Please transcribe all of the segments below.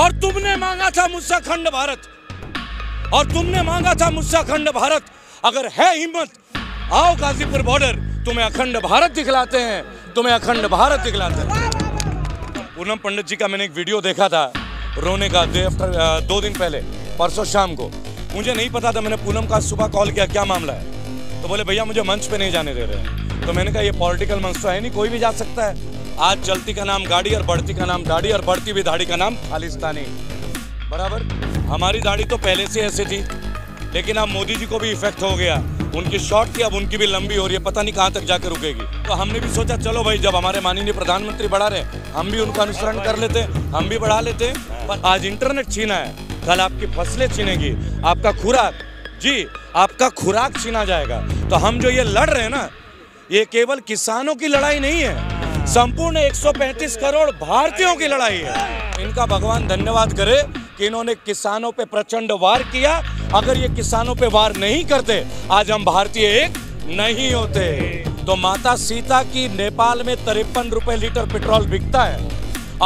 और तुमने मांगा था मुझसे अखंड भारत और तुमने मांगा था मुझसे अखंड भारत अगर है हिम्मत आओ गाजीपुर बॉर्डर तुम्हें अखंड भारत दिखलाते हैं तुम्हें अखंड भारत दिखलाते हैं पूनम पंडित जी का मैंने एक वीडियो देखा था रोने का दे आफ्टर दो दिन पहले परसों शाम को मुझे नहीं पता था मैंने पूनम का सुबह कॉल किया क्या मामला है तो बोले भैया मुझे मंच पे नहीं जाने दे रहे हैं तो मैंने कहा ये पॉलिटिकल मंच तो है नहीं कोई भी जा सकता है आज चलती का नाम गाड़ी और बढ़ती का नाम दाढ़ी और बढ़ती भी दाढ़ी का नाम खालिस्तानी बराबर हमारी दाढ़ी तो पहले से ऐसे थी लेकिन अब मोदी जी को भी इफेक्ट हो गया उनकी शॉर्ट थी अब उनकी भी लंबी हो रही है पता नहीं कहाँ तक जाकर रुकेगी तो हमने भी सोचा चलो भाई जब हमारे माननीय प्रधानमंत्री बढ़ा रहे हम भी उनका अनुसरण कर लेते हम भी बढ़ा लेते पर आज इंटरनेट छीना है कल आपकी फसलें छीनेगी आपका खुराक जी आपका खुराक छीना जाएगा तो हम जो ये लड़ रहे हैं ना ये केवल किसानों की लड़ाई नहीं है संपूर्ण 135 करोड़ भारतीयों की लड़ाई है इनका भगवान धन्यवाद करे कि इन्होंने किसानों पे प्रचंड वार किया अगर ये किसानों पे वार नहीं करते आज हम भारतीय एक नहीं होते तो माता सीता की नेपाल में तिरपन रुपए लीटर पेट्रोल बिकता है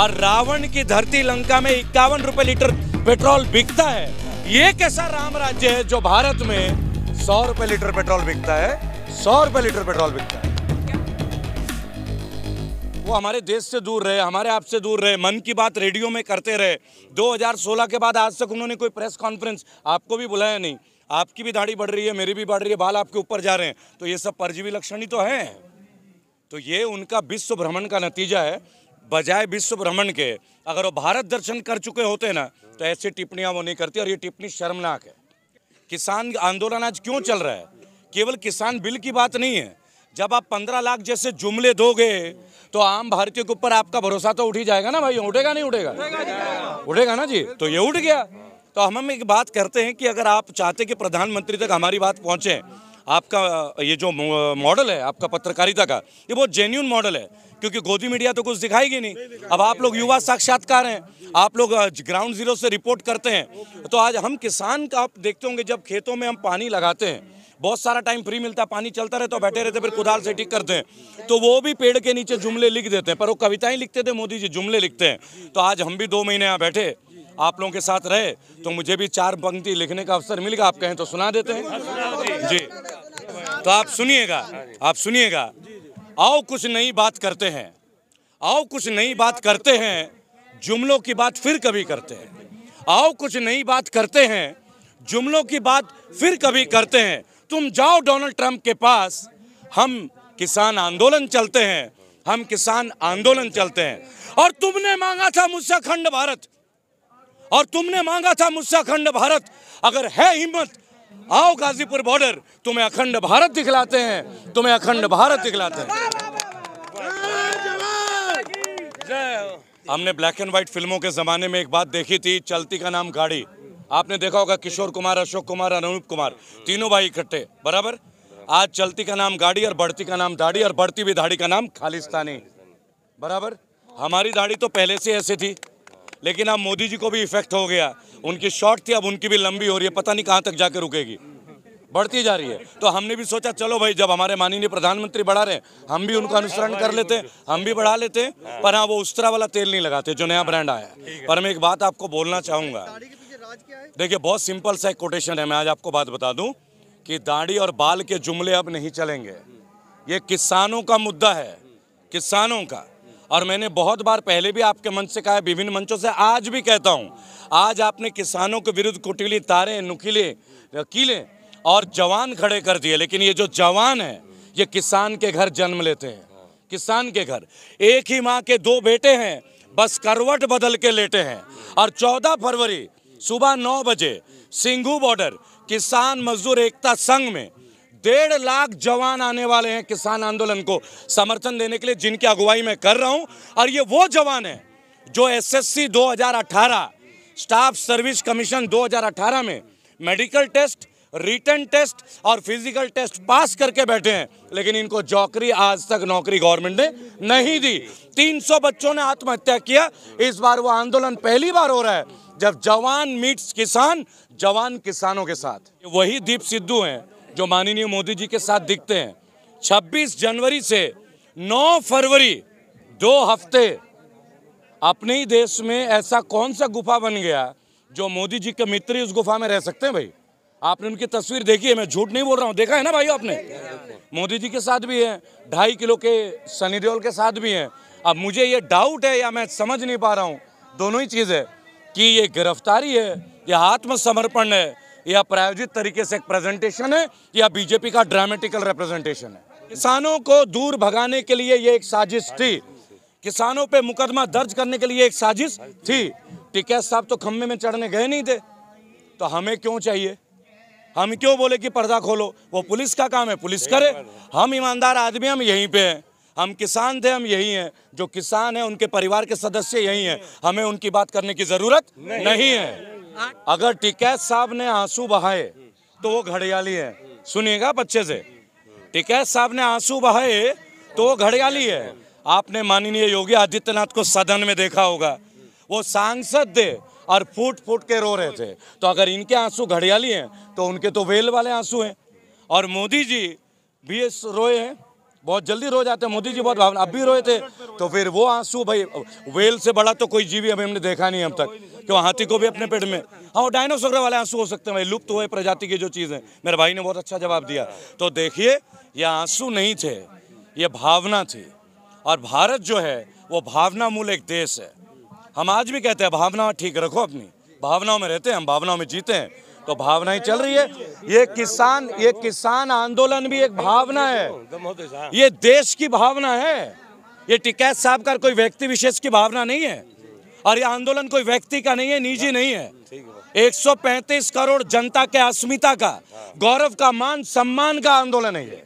और रावण की धरती लंका में इक्यावन रुपए लीटर पेट्रोल बिकता है ये कैसा राम राज्य है जो भारत में सौ रुपए लीटर पेट्रोल बिकता है सौ रुपए लीटर पेट्रोल बिकता है वो हमारे देश से दूर रहे हमारे आप से दूर रहे मन की बात रेडियो में करते रहे 2016 के बाद आज तक उन्होंने कोई प्रेस कॉन्फ्रेंस आपको भी बुलाया नहीं आपकी भी दाढ़ी बढ़ रही है मेरी भी बढ़ रही है बाल आपके ऊपर जा रहे हैं तो ये सब परजीवी लक्षण ही तो हैं तो ये उनका विश्व भ्रमण का नतीजा है बजाय विश्व भ्रमण के अगर वो भारत दर्शन कर चुके होते ना तो ऐसी टिप्पणियाँ वो नहीं करती और ये टिप्पणी शर्मनाक है किसान आंदोलन आज क्यों चल रहा है केवल किसान बिल की बात नहीं है जब आप पंद्रह लाख जैसे जुमले दोगे तो आम भारतीय के ऊपर आपका भरोसा तो उठ ही जाएगा ना भाई उठेगा नहीं उठेगा उठेगा ना जी तो ये उठ गया तो हम हम एक बात करते हैं कि अगर आप चाहते कि प्रधानमंत्री तक हमारी बात पहुंचे आपका ये जो मॉडल है आपका पत्रकारिता का ये बहुत जेन्यून मॉडल है क्योंकि गोदी मीडिया तो कुछ दिखाएगी नहीं अब आप लोग युवा साक्षात्कार हैं आप लोग ग्राउंड जीरो से रिपोर्ट करते हैं तो आज हम किसान का आप देखते होंगे जब खेतों में हम पानी लगाते हैं बहुत सारा टाइम फ्री मिलता है पानी चलता रहता तो बैठे रहते फिर कुदाल से ठीक करते हैं तो वो भी पेड़ के नीचे जुमले लिख देते हैं पर वो कविताएं लिखते थे मोदी जी जुमले लिखते हैं तो आज हम भी दो महीने यहाँ बैठे आप लोगों के साथ रहे तो मुझे भी चार पंक्ति लिखने का अवसर मिल गया आप कहें तो सुना देते हैं जी तो आप सुनिएगा आप सुनिएगा आओ कुछ नई बात करते हैं आओ कुछ नई बात करते हैं जुमलों की बात फिर कभी करते हैं आओ कुछ नई बात करते हैं जुमलों की बात फिर कभी करते हैं तुम जाओ डोनाल्ड ट्रंप के पास हम किसान आंदोलन चलते हैं हम किसान आंदोलन चलते हैं और तुमने मांगा था मुझसे अखंड भारत और तुमने मांगा था मुझसे अखंड भारत अगर है हिम्मत आओ गाजीपुर बॉर्डर तुम्हें अखंड भारत दिखलाते हैं तुम्हें अखंड भारत दिखलाते हैं हमने ब्लैक एंड व्हाइट फिल्मों के ज़माने में एक बात देखी थी चलती का नाम गाड़ी आपने देखा होगा किशोर कुमार अशोक कुमार अनूप कुमार तीनों भाई इकट्ठे बराबर आज चलती का नाम गाड़ी और बढ़ती का नाम दाढ़ी और बढ़ती भी दाढ़ी का नाम खालिस्तानी बराबर हमारी दाढ़ी तो पहले से ऐसे थी लेकिन अब मोदी जी को भी इफेक्ट हो गया उनकी शॉर्ट थी अब उनकी भी लंबी हो रही है पता नहीं कहाँ तक जाके रुकेगी बढ़ती जा रही है तो हमने भी सोचा चलो भाई जब हमारे माननीय प्रधानमंत्री बढ़ा रहे हम भी उनका अनुसरण कर लेते हम भी बढ़ा लेते हैं पर हाँ वो उस्तरा वाला तेल नहीं लगाते जो नया ब्रांड आया है पर मैं एक बात आपको बोलना चाहूँगा देखिए बहुत सिंपल सा एक कोटेशन है मैं आज आपको बात बता दूं कि दाढ़ी और बाल के जुमले अब नहीं चलेंगे ये किसानों का मुद्दा है किसानों का और मैंने बहुत बार पहले भी आपके मंच से कहा है विभिन्न मंचों से आज भी कहता हूँ आज आपने किसानों के विरुद्ध कुटिली तारे नुकीले कीले और जवान खड़े कर दिए लेकिन ये जो जवान है ये किसान के घर जन्म लेते हैं किसान के घर एक ही माँ के दो बेटे हैं बस करवट बदल के लेटे हैं और 14 फरवरी सुबह नौ बजे सिंघू बॉर्डर किसान मजदूर एकता संघ में डेढ़ लाख जवान आने वाले हैं किसान आंदोलन को समर्थन देने के लिए जिनकी अगुवाई मैं कर रहा हूं और ये वो जवान हैं जो एसएससी 2018 स्टाफ सर्विस कमीशन 2018 में मेडिकल टेस्ट रिटर्न टेस्ट और फिजिकल टेस्ट पास करके बैठे हैं लेकिन इनको जौकरी आज तक नौकरी गवर्नमेंट ने नहीं दी 300 बच्चों ने आत्महत्या किया इस बार वो आंदोलन पहली बार हो रहा है जब जवान मीट्स किसान जवान किसानों के साथ वही दीप सिद्धू हैं जो माननीय मोदी जी के साथ दिखते हैं 26 जनवरी से 9 फरवरी दो हफ्ते अपने ही देश में ऐसा कौन सा गुफा बन गया जो मोदी जी के मित्र ही उस गुफा में रह सकते हैं भाई आपने उनकी तस्वीर देखी है मैं झूठ नहीं बोल रहा हूँ देखा है ना भाई आपने मोदी जी के साथ भी है ढाई किलो के सनी देओल के साथ भी है अब मुझे ये डाउट है या मैं समझ नहीं पा रहा हूँ दोनों ही चीज़ है कि ये गिरफ्तारी है यह आत्मसमर्पण है यह प्रायोजित तरीके से एक प्रेजेंटेशन है या बीजेपी का ड्रामेटिकल रिप्रेजेंटेशन है किसानों को दूर भगाने के लिए ये एक साजिश थी किसानों पे मुकदमा दर्ज करने के लिए एक साजिश थी टिकैत साहब तो खम्भे में चढ़ने गए नहीं थे तो हमें क्यों चाहिए हम क्यों बोले कि पर्दा खोलो वो पुलिस का काम है पुलिस करे हम ईमानदार आदमी हम यहीं पे हैं हम किसान थे हम यही हैं जो किसान है उनके परिवार के सदस्य यही हैं हमें उनकी बात करने की ज़रूरत नहीं, नहीं है अगर टिकैत साहब ने आंसू बहाए तो वो घड़ियाली है सुनिएगा बच्चे से टिकैत साहब ने आंसू बहाए तो वो घड़ियाली है आपने माननीय योगी आदित्यनाथ को सदन में देखा होगा वो सांसद थे और फूट फूट के रो रहे थे तो अगर इनके आंसू घड़ियाली हैं तो उनके तो वेल वाले आंसू हैं और मोदी जी भी रोए हैं बहुत जल्दी रो जाते हैं मोदी जी बहुत भावना अब भी रोए थे तो फिर वो आंसू भाई वेल से बड़ा तो कोई जीवी अभी हमने देखा नहीं अब तक वहाँ हाथी को भी अपने पेट में हाँ डायनासोर वाले आंसू हो सकते हैं भाई लुप्त हुए प्रजाति की जो चीज़ है मेरे भाई ने बहुत अच्छा जवाब दिया तो देखिए ये आंसू नहीं थे ये भावना थी और भारत जो है वो भावना मूल एक देश है हम आज भी कहते हैं भावना ठीक रखो अपनी भावनाओं में रहते हैं हम भावनाओं में जीते हैं तो भावनाएं चल रही है ये किसान ये किसान आंदोलन भी एक भावना है ये देश की भावना है ये टिकैत साहब का कोई व्यक्ति विशेष की भावना नहीं है और ये आंदोलन कोई व्यक्ति का नहीं है निजी नहीं है 135 करोड़ जनता के अस्मिता का गौरव का मान सम्मान का आंदोलन है ये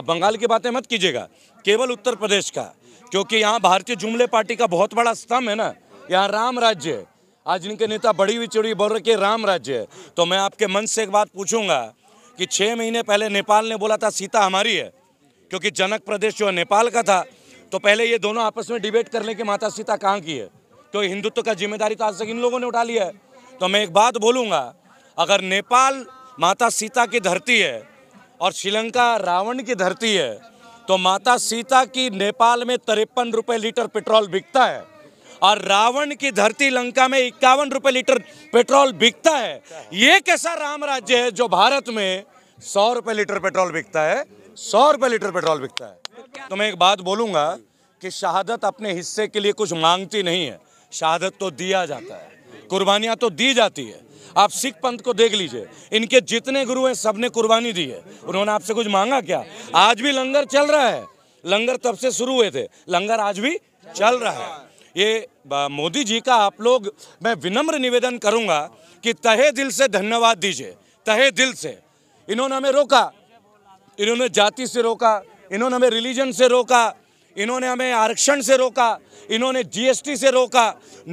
अब बंगाल की बातें मत कीजिएगा केवल उत्तर प्रदेश का क्योंकि यहाँ भारतीय जुमले पार्टी का बहुत बड़ा स्तंभ है ना यहाँ राम राज्य है आज इनके नेता बड़ी हुई चुड़ी बोल रहे राम राज्य है तो मैं आपके मन से एक बात पूछूंगा कि छः महीने पहले नेपाल ने बोला था सीता हमारी है क्योंकि जनक प्रदेश जो है नेपाल का था तो पहले ये दोनों आपस में डिबेट कर लें कि माता सीता कहाँ की है तो हिंदुत्व का जिम्मेदारी तो आज तक इन लोगों ने उठा लिया है तो मैं एक बात बोलूँगा अगर नेपाल माता सीता की धरती है और श्रीलंका रावण की धरती है तो माता सीता की नेपाल में तिरपन रुपये लीटर पेट्रोल बिकता है और रावण की धरती लंका में इक्यावन रुपए लीटर पेट्रोल बिकता है ये कैसा राम राज्य है जो भारत में सौ रुपए लीटर पेट्रोल बिकता है सौ रुपए लीटर पेट्रोल बिकता है तो मैं एक बात बोलूंगा कि शहादत अपने हिस्से के लिए कुछ मांगती नहीं है शहादत तो दिया जाता है कुर्बानियां तो दी जाती है आप सिख पंथ को देख लीजिए इनके जितने गुरु हैं सबने कुर्बानी दी है उन्होंने आपसे कुछ मांगा क्या आज भी लंगर चल रहा है लंगर तब से शुरू हुए थे लंगर आज भी चल रहा है ये मोदी जी का आप लोग मैं विनम्र निवेदन करूंगा कि तहे दिल से धन्यवाद दीजिए तहे दिल से इन्होंने हमें रोका इन्होंने जाति से रोका इन्होंने हमें रिलीजन से रोका इन्होंने हमें आरक्षण से रोका इन्होंने जीएसटी से रोका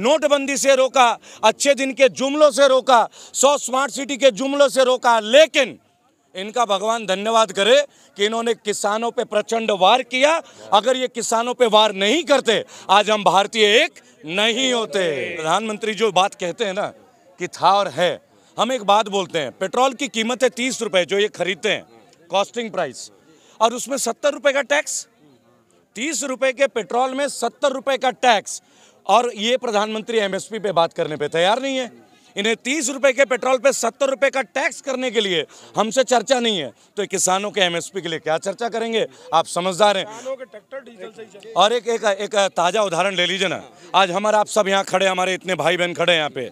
नोटबंदी से रोका अच्छे दिन के जुमलों से रोका सौ स्मार्ट सिटी के जुमलों से रोका लेकिन इनका भगवान धन्यवाद करे कि इन्होंने किसानों पे प्रचंड वार किया अगर ये किसानों पे वार नहीं करते आज हम भारतीय एक नहीं होते प्रधानमंत्री जो बात कहते हैं ना कि था और है हम एक बात बोलते हैं पेट्रोल की कीमत है तीस रुपए जो ये खरीदते हैं कॉस्टिंग प्राइस और उसमें सत्तर रुपए का टैक्स तीस रुपए के पेट्रोल में सत्तर रुपए का टैक्स और ये प्रधानमंत्री एमएसपी पे बात करने पे तैयार नहीं है इन्हें तीस रुपए के पेट्रोल पे सत्तर रुपए का टैक्स करने के लिए हमसे चर्चा नहीं है तो किसानों के एमएसपी के लिए क्या चर्चा करेंगे आप समझदार हैं और एक एक, एक ताज़ा उदाहरण ले लीजिए ना आज हमारे आप सब यहाँ खड़े हमारे इतने भाई बहन खड़े हैं यहाँ पे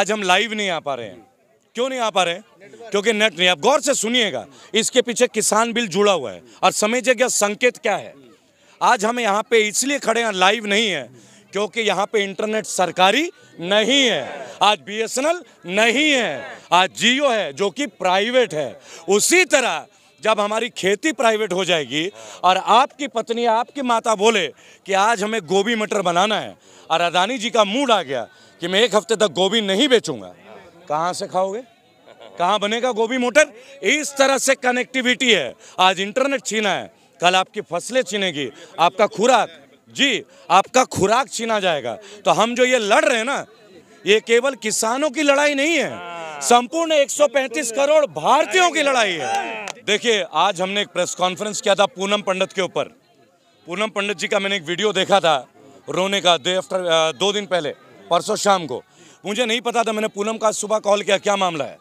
आज हम लाइव नहीं आ पा रहे हैं क्यों नहीं आ पा रहे क्योंकि नेट नहीं आप गौर से सुनिएगा इसके पीछे किसान बिल जुड़ा हुआ है और समझिएगा संकेत क्या है आज हम यहाँ पे इसलिए खड़े हैं लाइव नहीं है क्योंकि यहाँ पे इंटरनेट सरकारी नहीं है आज बीएसएनएल नहीं है आज जियो है जो कि प्राइवेट है उसी तरह जब हमारी खेती प्राइवेट हो जाएगी और आपकी पत्नी आपकी माता बोले कि आज हमें गोभी मटर बनाना है और अदानी जी का मूड आ गया कि मैं एक हफ्ते तक गोभी नहीं बेचूंगा कहाँ से खाओगे कहाँ बनेगा गोभी मोटर इस तरह से कनेक्टिविटी है आज इंटरनेट छीना है कल आपकी फसलें छीनेगी आपका खुराक जी आपका खुराक छीना जाएगा तो हम जो ये लड़ रहे हैं ना ये केवल किसानों की लड़ाई नहीं है हाँ। संपूर्ण 135 करोड़ भारतीयों की लड़ाई है हाँ। देखिए आज हमने एक प्रेस कॉन्फ्रेंस किया था पूनम पंडित के ऊपर पूनम पंडित जी का मैंने एक वीडियो देखा था रोने का दे आफ्टर दो दिन पहले परसों शाम को मुझे नहीं पता था मैंने पूनम का सुबह कॉल किया क्या मामला है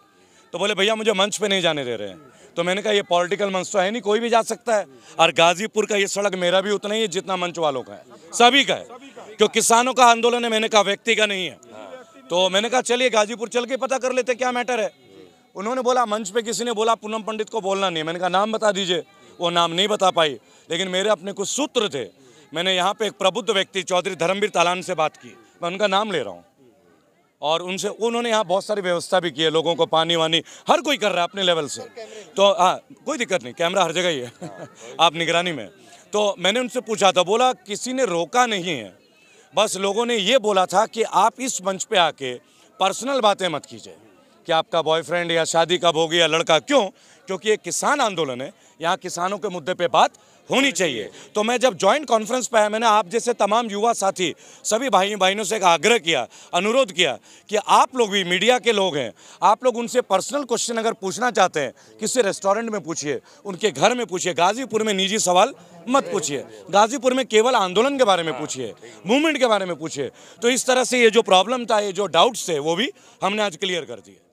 तो बोले भैया मुझे मंच पे नहीं जाने दे रहे हैं तो मैंने कहा ये पॉलिटिकल मंच तो है नहीं कोई भी जा सकता है और गाजीपुर का ये सड़क मेरा भी उतना ही है जितना मंच वालों का है सभी का है क्यों किसानों का आंदोलन है मैंने कहा व्यक्ति का नहीं है तो मैंने कहा चलिए गाजीपुर चल के पता कर लेते क्या मैटर है उन्होंने बोला मंच पे किसी ने बोला पूनम पंडित को बोलना नहीं मैंने कहा नाम बता दीजिए वो नाम नहीं बता पाई लेकिन मेरे अपने कुछ सूत्र थे मैंने यहाँ पे एक प्रबुद्ध व्यक्ति चौधरी धर्मवीर तालान से बात की मैं उनका नाम ले रहा हूँ और उनसे उन्होंने यहाँ बहुत सारी व्यवस्था भी की है लोगों को पानी वानी हर कोई कर रहा है अपने लेवल से तो हाँ कोई दिक्कत नहीं कैमरा हर जगह ही है आप निगरानी में तो मैंने उनसे पूछा था बोला किसी ने रोका नहीं है बस लोगों ने ये बोला था कि आप इस मंच पे आके पर्सनल बातें मत कीजिए कि आपका बॉयफ्रेंड या शादी कब होगी या लड़का क्यों क्योंकि ये किसान आंदोलन है यहाँ किसानों के मुद्दे पे बात होनी चाहिए तो मैं जब ज्वाइंट कॉन्फ्रेंस पर आया मैंने आप जैसे तमाम युवा साथी सभी भाई बहनों से एक आग्रह किया अनुरोध किया कि आप लोग भी मीडिया के लोग हैं आप लोग उनसे पर्सनल क्वेश्चन अगर पूछना चाहते हैं किसी रेस्टोरेंट में पूछिए उनके घर में पूछिए गाजीपुर में निजी सवाल मत पूछिए गाजीपुर में केवल आंदोलन के बारे में पूछिए मूवमेंट के बारे में पूछिए तो इस तरह से ये जो प्रॉब्लम था ये जो डाउट्स थे वो भी हमने आज क्लियर कर दिए